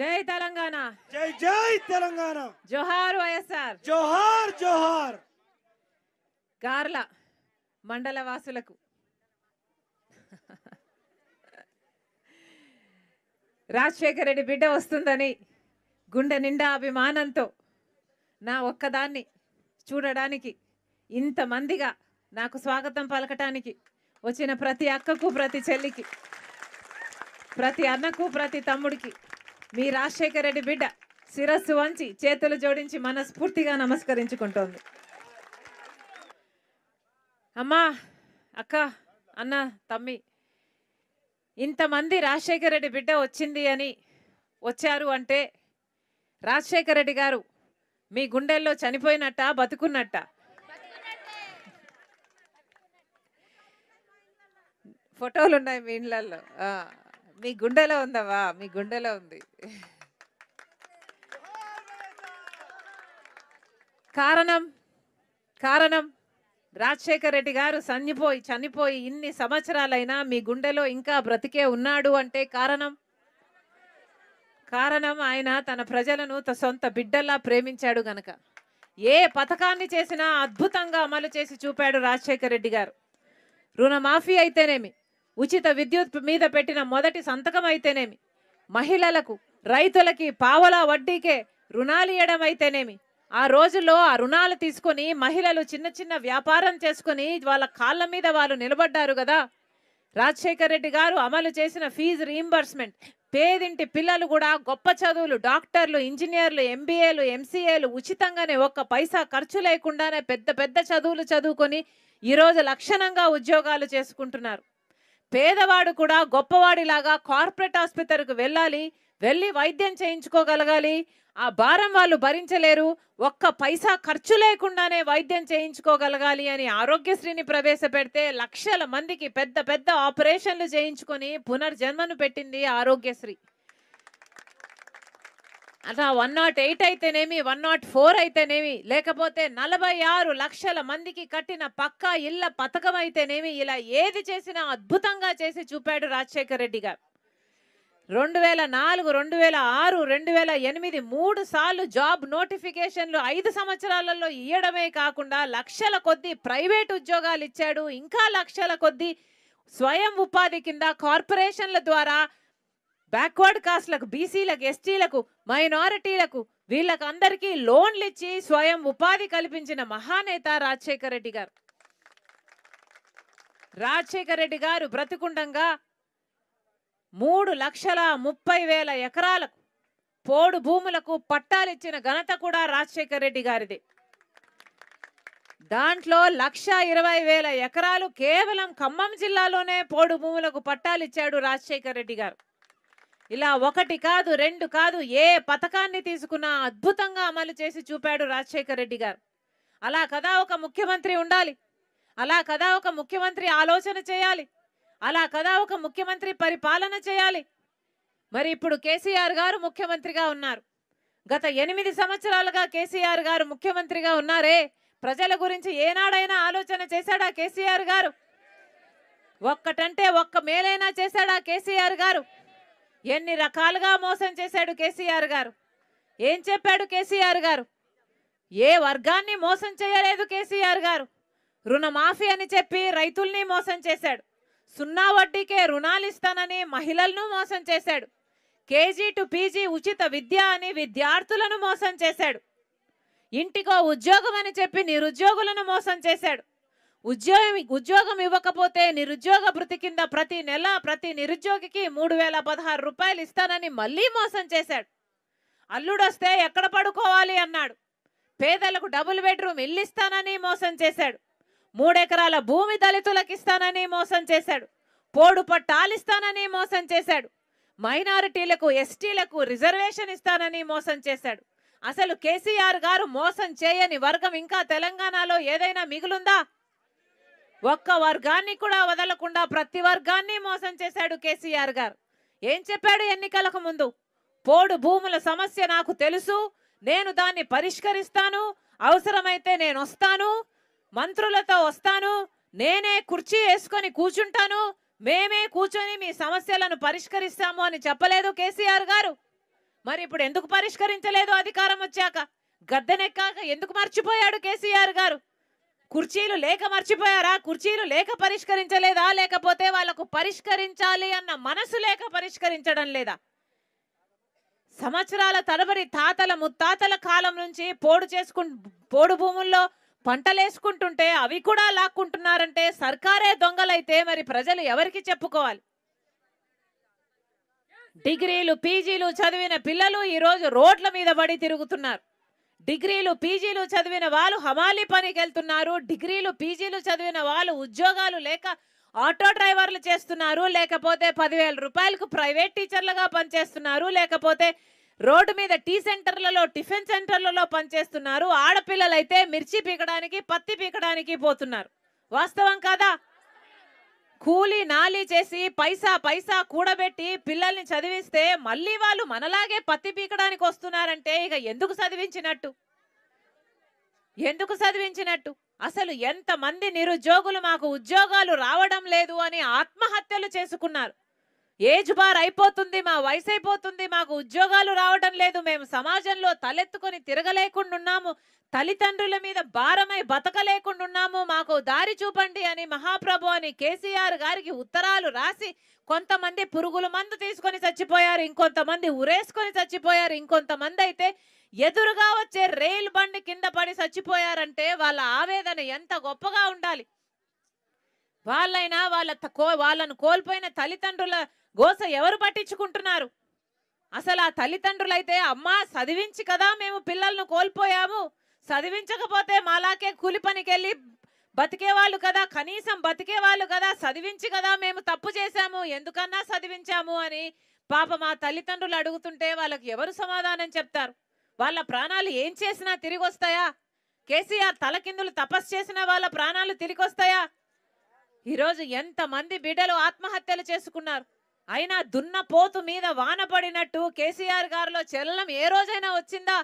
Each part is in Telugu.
జై తెలంగాణ జై జై తెలంగాణ జోహార్ వైఎస్ఆర్ జోహార్ జోహార్ కార్ల మండల వాసులకు రాజశేఖర రెడ్డి బిడ్డ వస్తుందని గుండె నిండా అభిమానంతో నా ఒక్కదాన్ని చూడడానికి ఇంతమందిగా నాకు స్వాగతం పలకటానికి వచ్చిన ప్రతి అక్కకు ప్రతి చెల్లికి ప్రతి అన్నకు ప్రతి తమ్ముడికి మీ రాజశేఖర రెడ్డి బిడ్డ శిరస్సు వంచి చేతులు జోడించి మనస్ఫూర్తిగా నమస్కరించుకుంటోంది అమ్మా అక్క అన్న తమ్మి ఇంతమంది రాజశేఖర రెడ్డి బిడ్డ వచ్చింది అని వచ్చారు అంటే రాజశేఖర రెడ్డి గారు మీ గుండెల్లో చనిపోయినట్ట బతుకున్నట్ట ఫోటోలు ఉన్నాయి మీ ఇండ్లల్లో మీ గుండెలో ఉందవా మీ గుండెలో ఉంది కారణం కారణం రాజశేఖర్ రెడ్డి గారు చనిపోయి చనిపోయి ఇన్ని సంవత్సరాలైనా మీ గుండెలో ఇంకా బ్రతికే ఉన్నాడు అంటే కారణం కారణం ఆయన తన ప్రజలను సొంత బిడ్డల్లా ప్రేమించాడు గనక ఏ పథకాన్ని చేసినా అద్భుతంగా అమలు చేసి చూపాడు రాజశేఖర్ రెడ్డి గారు రుణమాఫీ అయితేనేమి ఉచిత విద్యుత్ మీద పెట్టిన మొదటి సంతకం అయితేనేమి మహిళలకు రైతులకి పావలా వడ్డీకే రుణాలు ఇవ్వడం అయితేనేమి ఆ రోజుల్లో ఆ రుణాలు తీసుకొని మహిళలు చిన్న చిన్న వ్యాపారం చేసుకొని వాళ్ళ కాళ్ళ మీద వాళ్ళు నిలబడ్డారు కదా రాజశేఖర్ రెడ్డి గారు అమలు చేసిన ఫీజు రీఎంబర్స్మెంట్ పేదింటి పిల్లలు కూడా గొప్ప చదువులు డాక్టర్లు ఇంజనీర్లు ఎంబీఏలు ఎంసీఏలు ఉచితంగానే ఒక్క పైసా ఖర్చు లేకుండానే పెద్ద పెద్ద చదువులు చదువుకొని ఈరోజు లక్షణంగా ఉద్యోగాలు చేసుకుంటున్నారు పేదవాడు కూడా గొప్పవాడిలాగా కార్పొరేట్ ఆసుపత్రికి వెళ్ళాలి వెళ్ళి వైద్యం చేయించుకోగలగాలి ఆ భారం వాళ్ళు భరించలేరు ఒక్క పైసా ఖర్చు లేకుండానే వైద్యం చేయించుకోగలగాలి అని ఆరోగ్యశ్రీని ప్రవేశపెడితే లక్షల మందికి పెద్ద పెద్ద ఆపరేషన్లు చేయించుకొని పునర్జన్మను పెట్టింది ఆరోగ్యశ్రీ అట్లా వన్ నాట్ ఎయిట్ అయితేనేమి వన్ నాట్ ఫోర్ అయితేనేమి లేకపోతే నలభై ఆరు లక్షల మందికి కట్టిన పక్కా ఇళ్ళ పథకం అయితేనేమి ఇలా ఏది చేసినా అద్భుతంగా చేసి చూపాడు రాజశేఖర రెడ్డి గారు రెండు వేల నాలుగు రెండు వేల ఆరు రెండు వేల ఎనిమిది మూడు సార్లు జాబ్ నోటిఫికేషన్లు ఐదు సంవత్సరాలలో ఇవ్వడమే కాకుండా లక్షల కొద్దీ ప్రైవేట్ ఉద్యోగాలు ఇచ్చాడు ఇంకా లక్షల కొద్దీ స్వయం ఉపాధి కింద కార్పొరేషన్ల ద్వారా బ్యాక్వర్డ్ కాస్ట్లకు బీసీలకు ఎస్టీలకు మైనారిటీలకు వీళ్ళకందరికీ లోన్లు ఇచ్చి స్వయం ఉపాధి కల్పించిన మహానేత రాజశేఖర రెడ్డి గారు రాజశేఖర రెడ్డి గారు బ్రతికుండంగా మూడు లక్షల ముప్పై వేల ఎకరాలకు పోడు భూములకు పట్టాలిచ్చిన ఘనత కూడా రాజశేఖర్ రెడ్డి గారిది దాంట్లో లక్ష ఇరవై వేల ఎకరాలు కేవలం ఖమ్మం జిల్లాలోనే పోడు భూములకు పట్టాలిచ్చాడు రాజశేఖర్ రెడ్డి గారు ఇలా ఒకటి కాదు రెండు కాదు ఏ పథకాన్ని తీసుకున్నా అద్భుతంగా అమలు చేసి చూపాడు రాజశేఖర్ రెడ్డి గారు అలా కదా ఒక ముఖ్యమంత్రి ఉండాలి అలా కదా ఒక ముఖ్యమంత్రి ఆలోచన చేయాలి అలా కదా ఒక ముఖ్యమంత్రి పరిపాలన చేయాలి మరి ఇప్పుడు కేసీఆర్ గారు ముఖ్యమంత్రిగా ఉన్నారు గత ఎనిమిది సంవత్సరాలుగా కేసీఆర్ గారు ముఖ్యమంత్రిగా ఉన్నారే ప్రజల గురించి ఏనాడైనా ఆలోచన చేశాడా కేసీఆర్ గారు ఒక్కటంటే ఒక్క మేలైనా చేశాడా కేసీఆర్ గారు ఎన్ని రకాలుగా మోసం చేశాడు కేసీఆర్ గారు ఏం చెప్పాడు కేసీఆర్ గారు ఏ వర్గాన్ని మోసం చేయలేదు కేసీఆర్ గారు రుణమాఫీ అని చెప్పి రైతుల్ని మోసం చేశాడు సున్నా వడ్డీకే రుణాలు ఇస్తానని మహిళలను మోసం చేశాడు కేజీ టు పీజీ ఉచిత విద్య అని విద్యార్థులను మోసం చేశాడు ఇంటికో ఉద్యోగం అని చెప్పి నిరుద్యోగులను మోసం చేశాడు ఉద్యోగం ఉద్యోగం ఇవ్వకపోతే నిరుద్యోగ భృతి కింద ప్రతి నెల ప్రతి నిరుద్యోగికి మూడు వేల పదహారు రూపాయలు ఇస్తానని మళ్ళీ మోసం చేశాడు అల్లుడొస్తే ఎక్కడ పడుకోవాలి అన్నాడు పేదలకు డబుల్ బెడ్రూమ్ ఇల్లు ఇస్తానని మోసం చేశాడు మూడెకరాల భూమి దళితులకు ఇస్తానని మోసం చేశాడు పోడు పట్టాలిస్తానని మోసం చేశాడు మైనారిటీలకు ఎస్టీలకు రిజర్వేషన్ ఇస్తానని మోసం చేశాడు అసలు కేసీఆర్ గారు మోసం చేయని వర్గం ఇంకా తెలంగాణలో ఏదైనా మిగులుందా ఒక్క వర్గాన్ని కూడా వదలకుండా ప్రతి వర్గాన్ని మోసం చేశాడు కేసీఆర్ గారు ఏం చెప్పాడు ఎన్నికలకు ముందు పోడు భూముల సమస్య నాకు తెలుసు నేను దాన్ని పరిష్కరిస్తాను అవసరమైతే నేను వస్తాను మంత్రులతో వస్తాను నేనే కుర్చీ వేసుకొని కూర్చుంటాను మేమే కూర్చొని మీ సమస్యలను పరిష్కరిస్తాము అని చెప్పలేదు కేసీఆర్ గారు మరి ఇప్పుడు ఎందుకు పరిష్కరించలేదు అధికారం వచ్చాక గద్దెనెక్కాక ఎందుకు మర్చిపోయాడు కేసీఆర్ గారు కుర్చీలు లేక మర్చిపోయారా కుర్చీలు లేక పరిష్కరించలేదా లేకపోతే వాళ్లకు పరిష్కరించాలి అన్న మనసు లేక పరిష్కరించడం లేదా సంవత్సరాల తడబడి తాతల ముత్తాతల కాలం నుంచి పోడు చేసుకు పోడు భూముల్లో పంటలేసుకుంటుంటే అవి కూడా లాక్కుంటున్నారంటే సర్కారే దొంగలైతే మరి ప్రజలు ఎవరికి చెప్పుకోవాలి డిగ్రీలు పీజీలు చదివిన పిల్లలు ఈరోజు రోడ్ల మీద పడి తిరుగుతున్నారు డిగ్రీలు పీజీలు చదివిన వాళ్ళు హమాలీ పనికి వెళ్తున్నారు డిగ్రీలు పీజీలు చదివిన వాళ్ళు ఉద్యోగాలు లేక ఆటో డ్రైవర్లు చేస్తున్నారు లేకపోతే పదివేల రూపాయలకు ప్రైవేట్ టీచర్లుగా పనిచేస్తున్నారు లేకపోతే రోడ్డు మీద టీ సెంటర్లలో టిఫిన్ సెంటర్లలో పనిచేస్తున్నారు ఆడపిల్లలైతే మిర్చి పీకడానికి పత్తి పీకడానికి పోతున్నారు వాస్తవం కాదా కూలి నాలి చేసి పైసా పైసా కూడబెట్టి పిల్లల్ని చదివిస్తే మళ్ళీ వాళ్ళు మనలాగే పత్తి పీకడానికి వస్తున్నారంటే ఇక ఎందుకు చదివించినట్టు ఎందుకు చదివించినట్టు అసలు ఎంతమంది నిరుద్యోగులు మాకు ఉద్యోగాలు రావడం లేదు అని ఆత్మహత్యలు చేసుకున్నారు ఏజ్ బార్ అయిపోతుంది మా వయసు అయిపోతుంది మాకు ఉద్యోగాలు రావడం లేదు మేము సమాజంలో తలెత్తుకొని తిరగలేకుండున్నాము తల్లిదండ్రుల మీద భారమై బతకలేకుండున్నాము మాకు దారి చూపండి అని మహాప్రభు అని కేసీఆర్ గారికి ఉత్తరాలు రాసి కొంతమంది పురుగుల మందు తీసుకొని చచ్చిపోయారు ఇంకొంతమంది ఉరేసుకొని చచ్చిపోయారు ఇంకొంతమంది అయితే ఎదురుగా వచ్చే రైల్ బండి కింద పడి చచ్చిపోయారంటే వాళ్ళ ఆవేదన ఎంత గొప్పగా ఉండాలి వాళ్ళైనా వాళ్ళ వాళ్ళను కోల్పోయిన తల్లిదండ్రుల గోస ఎవరు పట్టించుకుంటున్నారు అసలు ఆ తల్లిదండ్రులైతే అమ్మా చదివించి కదా మేము పిల్లలను కోల్పోయాము చదివించకపోతే మాలాకే కూలి పనికెళ్ళి బతికేవాళ్ళు కదా కనీసం బతికేవాళ్ళు కదా చదివించి కదా మేము తప్పు చేశాము ఎందుకన్నా చదివించాము అని పాప మా తల్లిదండ్రులు అడుగుతుంటే వాళ్ళకి ఎవరు సమాధానం చెప్తారు వాళ్ళ ప్రాణాలు ఏం చేసినా తిరిగి వస్తాయా కేసీఆర్ తలకిందులు తపస్సు చేసిన వాళ్ళ ప్రాణాలు తిరిగి వస్తాయా ఈరోజు ఎంతమంది బిడ్డలు ఆత్మహత్యలు చేసుకున్నారు అయినా దున్నపోతు మీద వాన పడినట్టు కేసీఆర్ గారిలో చెల్లం ఏ రోజైనా వచ్చిందా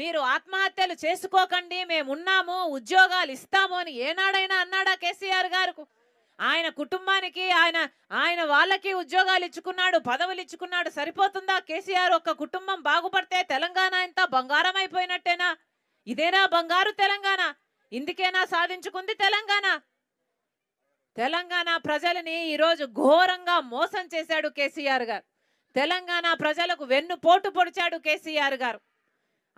మీరు ఆత్మహత్యలు చేసుకోకండి మేమున్నాము ఉద్యోగాలు ఇస్తాము అని ఏనాడైనా అన్నాడా కేసీఆర్ గారు ఆయన కుటుంబానికి ఆయన ఆయన వాళ్ళకి ఉద్యోగాలు ఇచ్చుకున్నాడు పదవులు ఇచ్చుకున్నాడు సరిపోతుందా కేసీఆర్ ఒక్క కుటుంబం బాగుపడితే తెలంగాణ ఇంత బంగారం అయిపోయినట్టేనా ఇదేనా బంగారు తెలంగాణ ఇందుకేనా సాధించుకుంది తెలంగాణ తెలంగాణ ప్రజలని ఈరోజు ఘోరంగా మోసం చేశాడు కేసీఆర్ గారు తెలంగాణ ప్రజలకు వెన్ను పోటు పొడిచాడు కేసీఆర్ గారు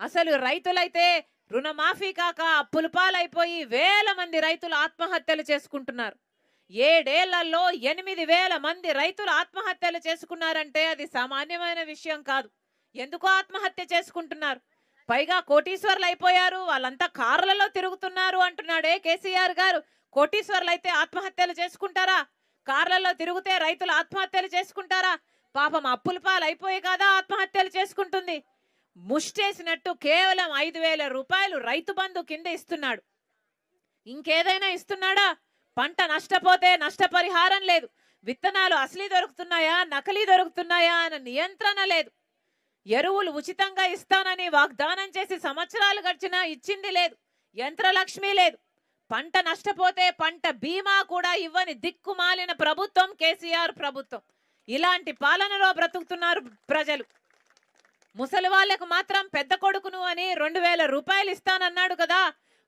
అసలు రైతులైతే రుణమాఫీ కాక అప్పులు పాలైపోయి వేల మంది రైతులు ఆత్మహత్యలు చేసుకుంటున్నారు ఏడేళ్లలో ఎనిమిది వేల మంది రైతులు ఆత్మహత్యలు చేసుకున్నారంటే అది సామాన్యమైన విషయం కాదు ఎందుకు ఆత్మహత్య చేసుకుంటున్నారు పైగా కోటీశ్వర్లు అయిపోయారు వాళ్ళంతా కార్లలో తిరుగుతున్నారు అంటున్నాడే కేసీఆర్ గారు కోటీశ్వర్లు అయితే ఆత్మహత్యలు చేసుకుంటారా కార్లలో తిరిగితే రైతులు ఆత్మహత్యలు చేసుకుంటారా పాపం అప్పుల పాలు అయిపోయి కాదా ఆత్మహత్యలు చేసుకుంటుంది ముష్టేసినట్టు కేవలం ఐదు వేల రూపాయలు రైతు బంధు కింద ఇస్తున్నాడు ఇంకేదైనా ఇస్తున్నాడా పంట నష్టపోతే నష్టపరిహారం లేదు విత్తనాలు అసలీ దొరుకుతున్నాయా నకలీ దొరుకుతున్నాయా అన్న నియంత్రణ లేదు ఎరువులు ఉచితంగా ఇస్తానని వాగ్దానం చేసి సంవత్సరాలు గడిచినా ఇచ్చింది లేదు యంత్రలక్ష్మి లేదు పంట నష్టపోతే పంట బీమా కూడా ఇవ్వని దిక్కుమాలిన ప్రభుత్వం కేసీఆర్ ప్రభుత్వం ఇలాంటి పాలనలో బ్రతుకుతున్నారు ప్రజలు ముసలి వాళ్లకు మాత్రం పెద్ద కొడుకును అని రెండు వేల రూపాయలు ఇస్తానన్నాడు కదా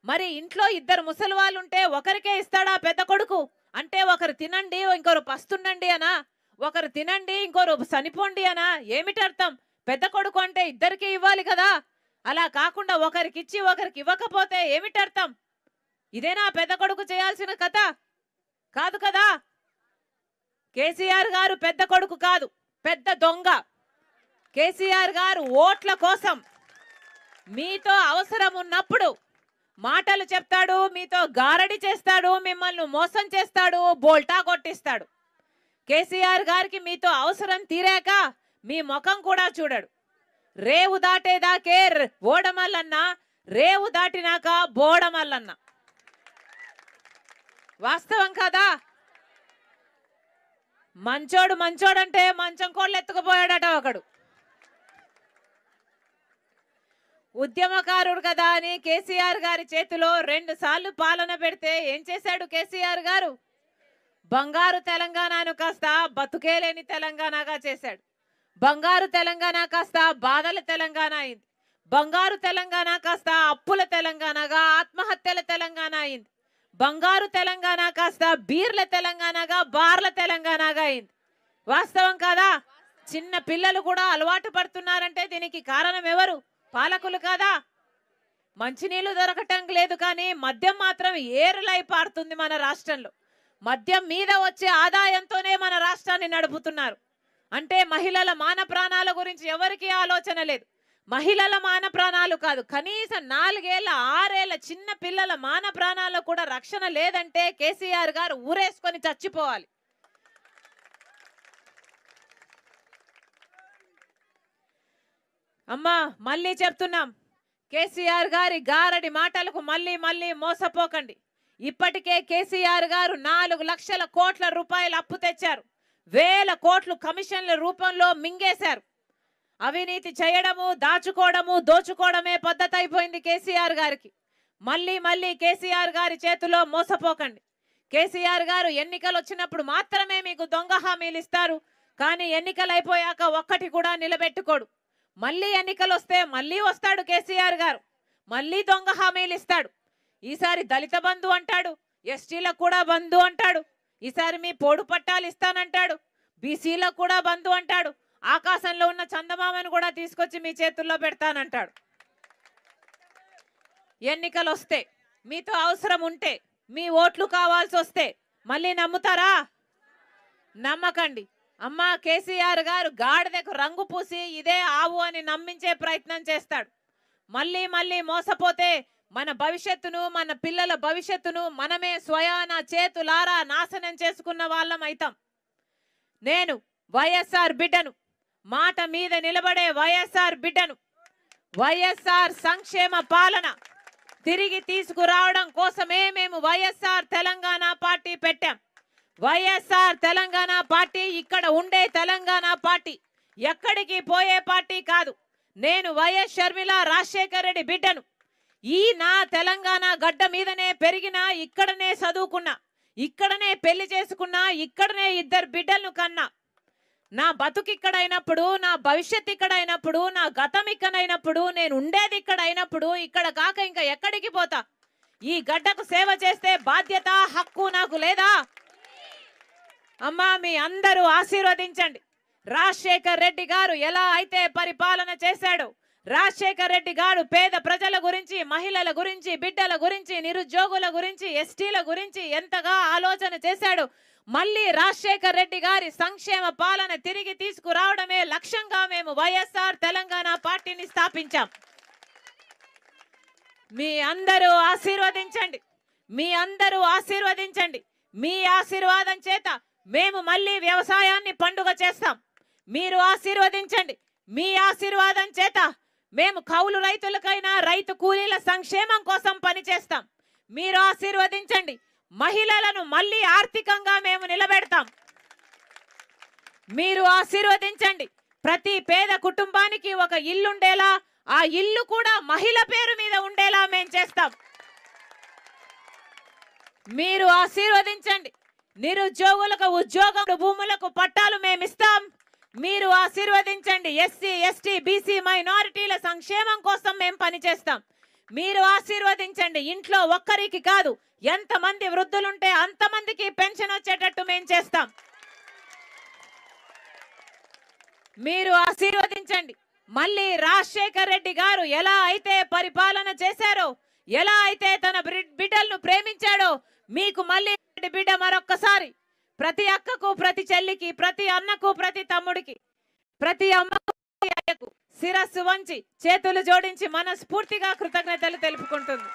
మరి ఇంట్లో ఇద్దరు ముసలి వాళ్ళు ఉంటే ఒకరికే ఇస్తాడా పెద్ద కొడుకు అంటే ఒకరు తినండి ఇంకొకరు పస్తుండండి అనా ఒకరు తినండి ఇంకొకరు చనిపోండి అనా ఏమిటి అర్థం పెద్ద కొడుకు అంటే ఇద్దరికి ఇవ్వాలి కదా అలా కాకుండా ఒకరికిచ్చి ఒకరికి ఇవ్వకపోతే ఏమిటి అర్థం ఇదే నా పెద్ద కొడుకు చేయాల్సిన కథ కాదు కదా కేసీఆర్ గారు పెద్ద కొడుకు కాదు పెద్ద దొంగ కేసీఆర్ గారు ఓట్ల కోసం మీతో అవసరం ఉన్నప్పుడు మాటలు చెప్తాడు మీతో గారడి చేస్తాడు మిమ్మల్ని మోసం చేస్తాడు బోల్టా కొట్టిస్తాడు కేసీఆర్ గారికి మీతో అవసరం తీరాక మీ ముఖం కూడా చూడడు రేవు దాటేదాకే ఓడమల్లన్నా రేవు దాటినాక బోడమల్లన్నా వాస్తవం కాదా మంచోడు మంచోడంటే మంచం కోళ్ళు ఎత్తుకుపోయాడట ఒకడు ఉద్యమకారుడు కదా అని కేసీఆర్ గారి చేతిలో రెండు సార్లు పాలన పెడితే ఏం చేశాడు కేసీఆర్ గారు బంగారు తెలంగాణను కాస్త బతుకేలేని తెలంగాణగా చేశాడు బంగారు తెలంగాణ కాస్త బాధల తెలంగాణ అయింది బంగారు తెలంగాణ కాస్త అప్పుల తెలంగాణగా ఆత్మహత్యల తెలంగాణ అయింది బంగారు తెలంగాణ కాస్త బీర్ల తెలంగాణగా బార్ల తెలంగాణగా అయింది వాస్తవం కాదా చిన్న పిల్లలు కూడా అలవాటు పడుతున్నారంటే దీనికి కారణం ఎవరు పాలకులు కాదా మంచినీళ్ళు దొరకటం లేదు కానీ మద్యం మాత్రం ఏరులై పారుతుంది మన రాష్ట్రంలో మద్యం మీద వచ్చే ఆదాయంతోనే మన రాష్ట్రాన్ని నడుపుతున్నారు అంటే మహిళల మాన ప్రాణాల గురించి ఎవరికీ ఆలోచన లేదు మహిళల మాన ప్రాణాలు కాదు కనీసం నాలుగేళ్ల ఆరేళ్ల చిన్న పిల్లల మాన ప్రాణాల్లో కూడా రక్షణ లేదంటే కేసీఆర్ గారు ఊరేసుకొని చచ్చిపోవాలి అమ్మా మళ్ళీ చెప్తున్నాం కేసీఆర్ గారి గారడి మాటలకు మళ్ళీ మళ్ళీ మోసపోకండి ఇప్పటికే కేసీఆర్ గారు నాలుగు లక్షల కోట్ల రూపాయలు అప్పు తెచ్చారు వేల కోట్లు కమిషన్ల రూపంలో మింగేశారు అవినీతి చేయడము దాచుకోవడము దోచుకోవడమే పద్ధతి అయిపోయింది కేసీఆర్ గారికి మళ్ళీ మళ్ళీ కేసీఆర్ గారి చేతిలో మోసపోకండి కేసీఆర్ గారు ఎన్నికలు వచ్చినప్పుడు మాత్రమే మీకు దొంగ హామీలు ఇస్తారు కానీ ఎన్నికలు అయిపోయాక ఒక్కటి కూడా నిలబెట్టుకోడు మళ్ళీ ఎన్నికలు వస్తే మళ్ళీ వస్తాడు కేసీఆర్ గారు మళ్ళీ దొంగ హామీలు ఇస్తాడు ఈసారి దళిత బంధు అంటాడు ఎస్టీలకు కూడా బంధు అంటాడు ఈసారి మీ పోడు పట్టాలు ఇస్తానంటాడు బీసీలకు కూడా బంధు అంటాడు ఆకాశంలో ఉన్న చందమామను కూడా తీసుకొచ్చి మీ చేతుల్లో పెడతానంటాడు ఎన్నికలు వస్తే మీతో అవసరం ఉంటే మీ ఓట్లు కావాల్సి వస్తే మళ్ళీ నమ్ముతారా నమ్మకండి అమ్మ కేసీఆర్ గారు గాడిదకు రంగు పూసి ఇదే ఆవు అని నమ్మించే ప్రయత్నం చేస్తాడు మళ్ళీ మళ్ళీ మోసపోతే మన భవిష్యత్తును మన పిల్లల భవిష్యత్తును మనమే స్వయాన చేతులారా నాశనం చేసుకున్న వాళ్ళం అవుతాం నేను వైఎస్ఆర్ బిడ్డను మాట మీద నిలబడే వైఎస్ఆర్ బిడ్డను వైఎస్ఆర్ సంక్షేమ పాలన తిరిగి తీసుకురావడం కోసమే మేము వైఎస్ఆర్ తెలంగాణ పార్టీ పెట్టాం వైఎస్ఆర్ తెలంగాణ పార్టీ ఇక్కడ ఉండే తెలంగాణ పార్టీ ఎక్కడికి పోయే పార్టీ కాదు నేను వైఎస్ షర్మిల రాజశేఖర్ రెడ్డి బిడ్డను ఈ నా తెలంగాణ గడ్డ మీదనే పెరిగినా ఇక్కడనే చదువుకున్నా ఇక్కడనే పెళ్లి చేసుకున్నా ఇక్కడనే ఇద్దరు బిడ్డలను కన్నా నా బతుకు ఇక్కడ అయినప్పుడు నా భవిష్యత్ ఇక్కడ అయినప్పుడు నా గతం ఇక్కడైనప్పుడు నేను ఉండేది ఇక్కడ అయినప్పుడు ఇక్కడ కాక ఇంకా ఎక్కడికి పోతా ఈ గడ్డకు సేవ చేస్తే బాధ్యత హక్కు నాకు లేదా అమ్మా మీ అందరూ ఆశీర్వదించండి రాజశేఖర్ రెడ్డి గారు ఎలా అయితే పరిపాలన చేశాడు రాజశేఖర్ రెడ్డి గారు పేద ప్రజల గురించి మహిళల గురించి బిడ్డల గురించి నిరుద్యోగుల గురించి ఎస్టీల గురించి ఎంతగా ఆలోచన చేశాడు మళ్ళీ రాజశేఖర్ రెడ్డి గారి సంక్షేమ పాలన తిరిగి తీసుకురావడమే లక్ష్యంగా మేము వైఎస్ఆర్ తెలంగాణ పార్టీని స్థాపించాం మీ అందరూ ఆశీర్వదించండి మీ అందరూ ఆశీర్వదించండి మీ ఆశీర్వాదం చేత మేము మళ్ళీ వ్యవసాయాన్ని పండుగ చేస్తాం మీరు ఆశీర్వదించండి మీ ఆశీర్వాదం చేత మేము కౌలు రైతులకైనా రైతు కూలీల సంక్షేమం కోసం పనిచేస్తాం మీరు ఆశీర్వదించండి మహిళలను మళ్ళీ ఆర్థికంగా మేము నిలబెడతాం మీరు ఆశీర్వదించండి ప్రతి పేద కుటుంబానికి ఒక ఇల్లుండేలా ఆ ఇల్లు కూడా మహిళ పేరు మీద ఉండేలా మేము చేస్తాం మీరు ఆశీర్వదించండి నిరుద్యోగులకు ఉద్యోగం భూములకు పట్టాలు మేమిస్తాం మీరు ఆశీర్వదించండి ఎస్సీ ఎస్టీ బీసీ మైనారిటీల సంక్షేమం కోసం మేము పనిచేస్తాం మీరు ఆశీర్వదించండి ఇంట్లో ఒక్కరికి కాదు ఎంతమంది వృద్ధులుంటే అంతమందికి పెన్షన్ వచ్చేటట్టు మేము చేస్తాం మీరు ఆశీర్వదించండి మళ్ళీ రాజశేఖర్ రెడ్డి గారు ఎలా అయితే పరిపాలన చేశారో ఎలా అయితే తన బిడ్డలను ప్రేమించాడో మీకు మళ్ళీ బిడ్డ మరొక్కసారి ప్రతి అక్కకు ప్రతి చెల్లికి ప్రతి అన్నకు ప్రతి తమ్ముడికి ప్రతి అమ్మకు శిరస్సు వంచి చేతులు జోడించి మనస్ఫూర్తిగా కృతజ్ఞతలు తెలుపుకుంటుంది